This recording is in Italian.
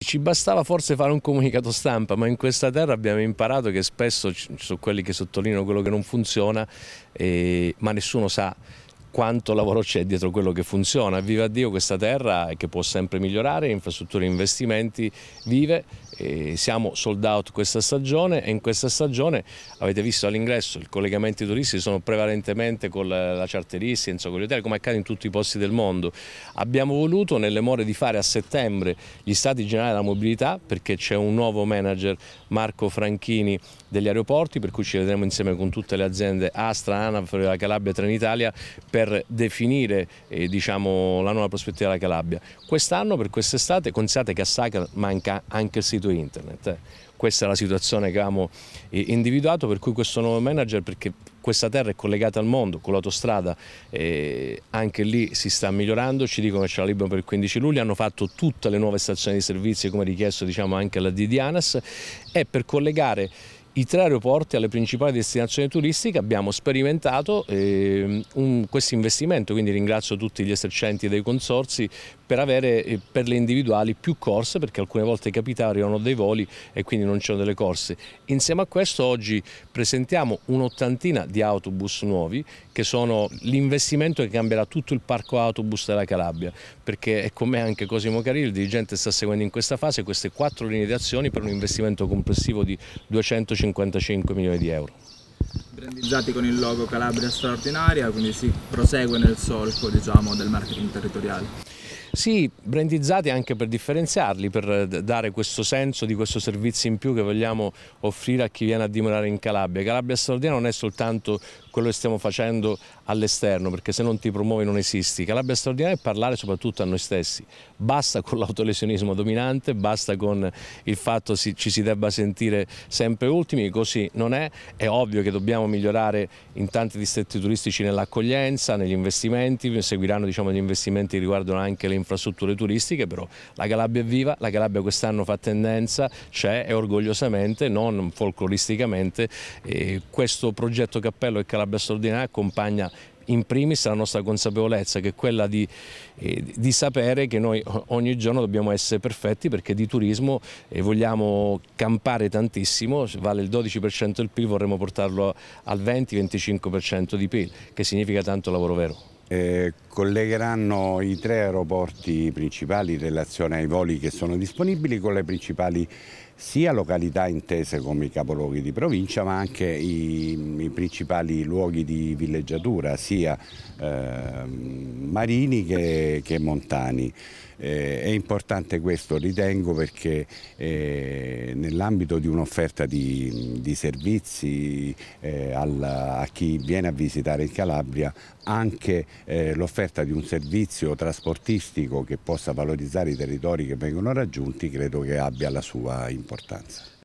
Ci bastava forse fare un comunicato stampa, ma in questa terra abbiamo imparato che spesso ci sono quelli che sottolineano quello che non funziona, eh, ma nessuno sa quanto lavoro c'è dietro quello che funziona. Viva Dio questa terra che può sempre migliorare, infrastrutture e investimenti vive, e siamo sold out questa stagione e in questa stagione avete visto all'ingresso i collegamenti turistici sono prevalentemente con la charteristica, insomma, con gli hotel, come accade in tutti i posti del mondo. Abbiamo voluto nelle more di fare a settembre gli stati generali della mobilità perché c'è un nuovo manager Marco Franchini degli aeroporti per cui ci vedremo insieme con tutte le aziende Astra, ANAF, la Calabria, Trenitalia per definire eh, diciamo, la nuova prospettiva della Calabria. Quest'anno, per quest'estate, considerate che a Sacra manca anche il sito internet. Eh. Questa è la situazione che avevamo eh, individuato, per cui questo nuovo manager, perché questa terra è collegata al mondo con l'autostrada, eh, anche lì si sta migliorando, ci dicono che ce la liberano per il 15 luglio, hanno fatto tutte le nuove stazioni di servizio come richiesto diciamo, anche alla DDANAS e per collegare i tre aeroporti alle principali destinazioni turistiche abbiamo sperimentato eh, questo investimento, quindi ringrazio tutti gli esercenti dei consorsi per avere eh, per le individuali più corse perché alcune volte arrivano dei voli e quindi non c'erano delle corse. Insieme a questo oggi presentiamo un'ottantina di autobus nuovi che sono l'investimento che cambierà tutto il parco autobus della Calabria perché è con me anche Cosimo Carilli, il dirigente sta seguendo in questa fase queste quattro linee di azioni per un investimento complessivo di 250 55 milioni di euro. Brandizzati con il logo Calabria Straordinaria, quindi si prosegue nel solco diciamo, del marketing territoriale. Sì, brandizzati anche per differenziarli, per eh, dare questo senso di questo servizio in più che vogliamo offrire a chi viene a dimorare in Calabria. Calabria straordinaria non è soltanto quello che stiamo facendo all'esterno, perché se non ti promuovi non esisti. Calabria straordinaria è parlare soprattutto a noi stessi. Basta con l'autolesionismo dominante, basta con il fatto che ci si debba sentire sempre ultimi, così non è. È ovvio che dobbiamo migliorare in tanti distretti turistici nell'accoglienza, negli investimenti, seguiranno diciamo, gli investimenti che riguardano anche le infrastrutture infrastrutture turistiche, però la Calabria è viva, la Calabria quest'anno fa tendenza, c'è e orgogliosamente, non folcloristicamente, eh, questo progetto Cappello e Calabria Straordinaria accompagna in primis la nostra consapevolezza che è quella di, eh, di, sapere che noi ogni giorno dobbiamo essere perfetti perché di turismo eh, vogliamo campare tantissimo, vale il 12% del PIL, vorremmo portarlo al 20-25% di PIL, che significa tanto lavoro vero eh, collegheranno i tre aeroporti principali in relazione ai voli che sono disponibili con le principali sia località intese come i capoluoghi di provincia ma anche i, i principali luoghi di villeggiatura sia eh, marini che, che montani. Eh, è importante questo ritengo perché eh, nell'ambito di un'offerta di, di, servizi eh, al, a chi viene a visitare il Calabria anche eh, l'offerta di un servizio trasportistico che possa valorizzare i territori che vengono raggiunti credo che abbia la sua importanza.